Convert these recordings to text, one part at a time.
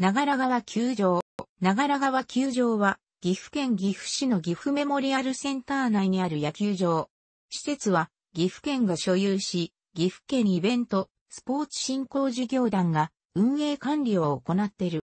長良川球場。長良川球場は、岐阜県岐阜市の岐阜メモリアルセンター内にある野球場。施設は、岐阜県が所有し、岐阜県イベント、スポーツ振興事業団が運営管理を行っている。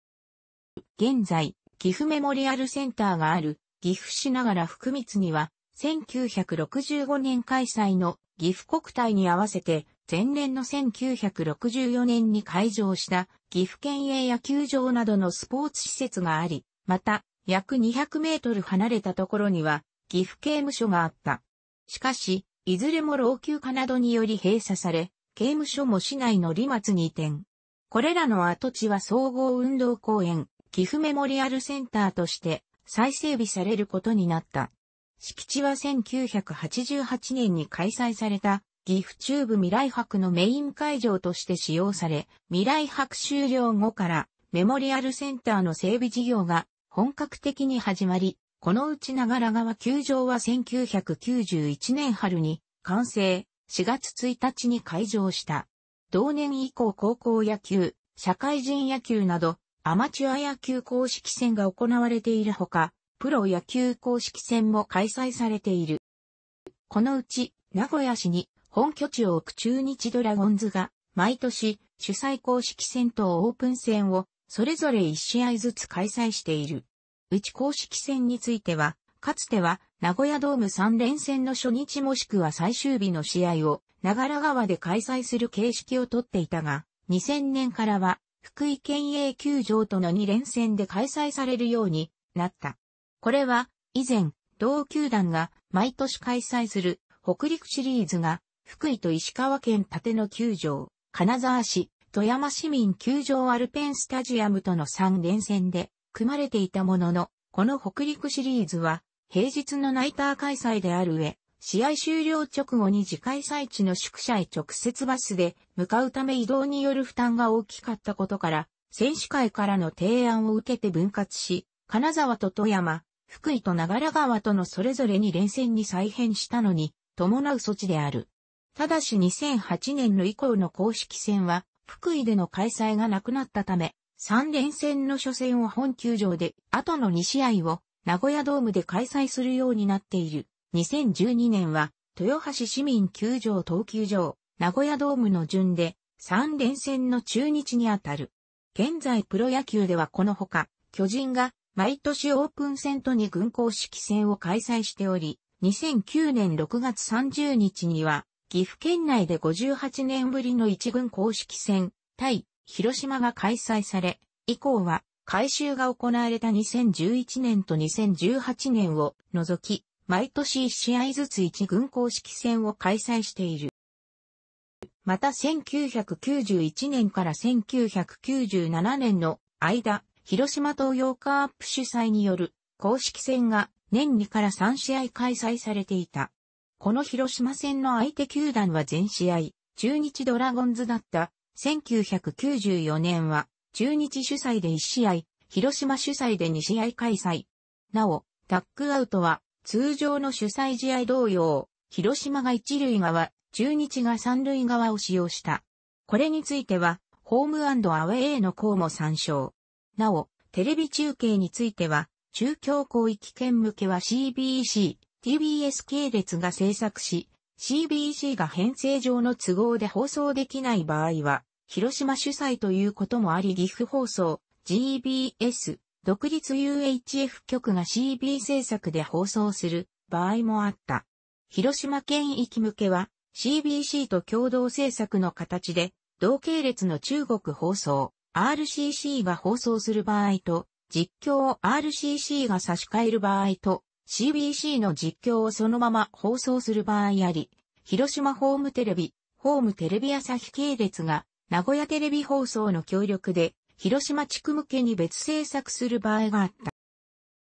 現在、岐阜メモリアルセンターがある岐阜市ながら福光には、1965年開催の岐阜国体に合わせて前年の1964年に開場した岐阜県営野球場などのスポーツ施設があり、また、約200メートル離れたところには、岐阜刑務所があった。しかし、いずれも老朽化などにより閉鎖され、刑務所も市内の離末に移転。これらの跡地は総合運動公園、岐阜メモリアルセンターとして再整備されることになった。敷地は1988年に開催された岐阜中部未来博のメイン会場として使用され、未来博終了後からメモリアルセンターの整備事業が本格的に始まり、このうち長良川球場は1991年春に完成、4月1日に開場した。同年以降高校野球、社会人野球など、アマチュア野球公式戦が行われているほか、プロ野球公式戦も開催されている。このうち、名古屋市に本拠地を置く中日ドラゴンズが、毎年、主催公式戦とオープン戦を、それぞれ1試合ずつ開催している。うち公式戦については、かつては、名古屋ドーム3連戦の初日もしくは最終日の試合を、長良川で開催する形式をとっていたが、2000年からは、福井県営球場との2連戦で開催されるようになった。これは、以前、同球団が毎年開催する北陸シリーズが福井と石川県立野球場、金沢市、富山市民球場アルペンスタジアムとの3連戦で組まれていたものの、この北陸シリーズは平日のナイター開催である上、試合終了直後に次開催地の宿舎へ直接バスで向かうため移動による負担が大きかったことから、選手会からの提案を受けて分割し、金沢と富山、福井と長良川とのそれぞれに連戦に再編したのに、伴う措置である。ただし2008年の以降の公式戦は、福井での開催がなくなったため、3連戦の初戦を本球場で、後の2試合を名古屋ドームで開催するようになっている。2012年は、豊橋市民球場東球場、名古屋ドームの順で、3連戦の中日にあたる。現在プロ野球ではこのほか、巨人が毎年オープン戦と2軍公式戦を開催しており、2009年6月30日には、岐阜県内で58年ぶりの一軍公式戦、対、広島が開催され、以降は、改修が行われた2011年と2018年を除き、毎年1試合ずつ1軍公式戦を開催している。また1991年から1997年の間、広島東洋カープ主催による公式戦が年2から3試合開催されていた。この広島戦の相手球団は全試合、中日ドラゴンズだった。1994年は、中日主催で1試合、広島主催で2試合開催。なお、タックアウトは、通常の主催試合同様、広島が一塁側、中日が三塁側を使用した。これについては、ホームアウェーの項も参照。なお、テレビ中継については、中京広域圏向けは CBC、TBS 系列が制作し、CBC が編成上の都合で放送できない場合は、広島主催ということもあり岐阜放送、GBS、独立 UHF 局が CB 制作で放送する場合もあった。広島県域向けは CBC と共同制作の形で、同系列の中国放送、RCC が放送する場合と、実況を RCC が差し替える場合と、CBC の実況をそのまま放送する場合あり、広島ホームテレビ、ホームテレビ朝日系列が、名古屋テレビ放送の協力で、広島地区向けに別制作する場合があっ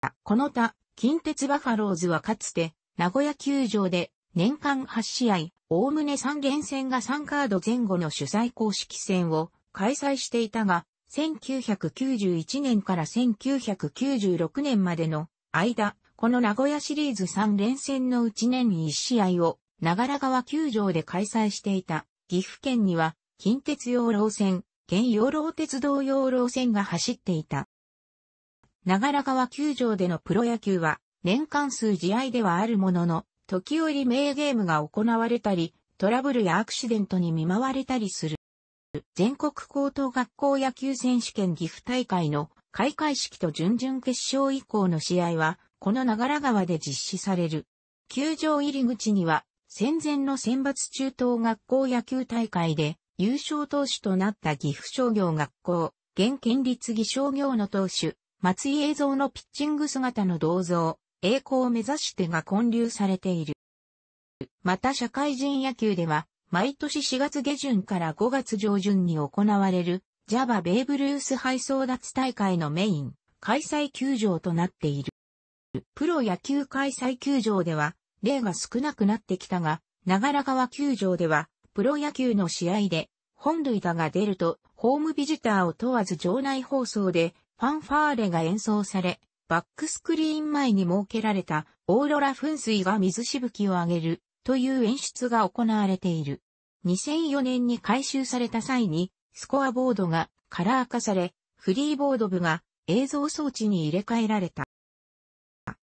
た。この他、近鉄バファローズはかつて、名古屋球場で、年間8試合、おおむね3連戦が3カード前後の主催公式戦を開催していたが、1991年から1996年までの間、この名古屋シリーズ3連戦のうち年に1試合を、長良川球場で開催していた岐阜県には、近鉄養老線、県養老鉄道養老線が走っていた。長良川球場でのプロ野球は、年間数試合ではあるものの、時折名ゲームが行われたり、トラブルやアクシデントに見舞われたりする。全国高等学校野球選手権岐阜大会の開会式と準々決勝以降の試合は、この長良川で実施される。球場入り口には、戦前の選抜中等学校野球大会で優勝投手となった岐阜商業学校、現県立岐商業の投手、松井映像のピッチング姿の銅像、栄光を目指してが建立されている。また社会人野球では、毎年4月下旬から5月上旬に行われる、ジャバベーブルース配送奪大会のメイン、開催球場となっている。プロ野球開催球場では、例が少なくなってきたが、長良川球場では、プロ野球の試合で、本塁打が出ると、ホームビジターを問わず場内放送で、ファンファーレが演奏され、バックスクリーン前に設けられたオーロラ噴水が水しぶきを上げるという演出が行われている。2004年に改修された際にスコアボードがカラー化されフリーボード部が映像装置に入れ替えられた。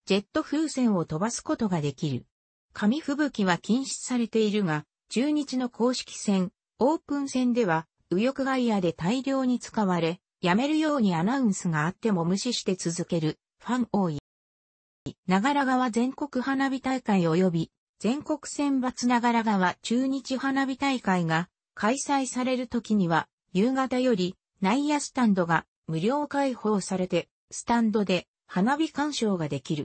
ジェット風船を飛ばすことができる。紙吹雪は禁止されているが、中日の公式戦、オープン戦では、右翼外野で大量に使われ、やめるようにアナウンスがあっても無視して続ける、ファン多い。長良川全国花火大会及び、全国選抜長良川中日花火大会が開催される時には、夕方より内野スタンドが無料開放されて、スタンドで花火鑑賞ができる。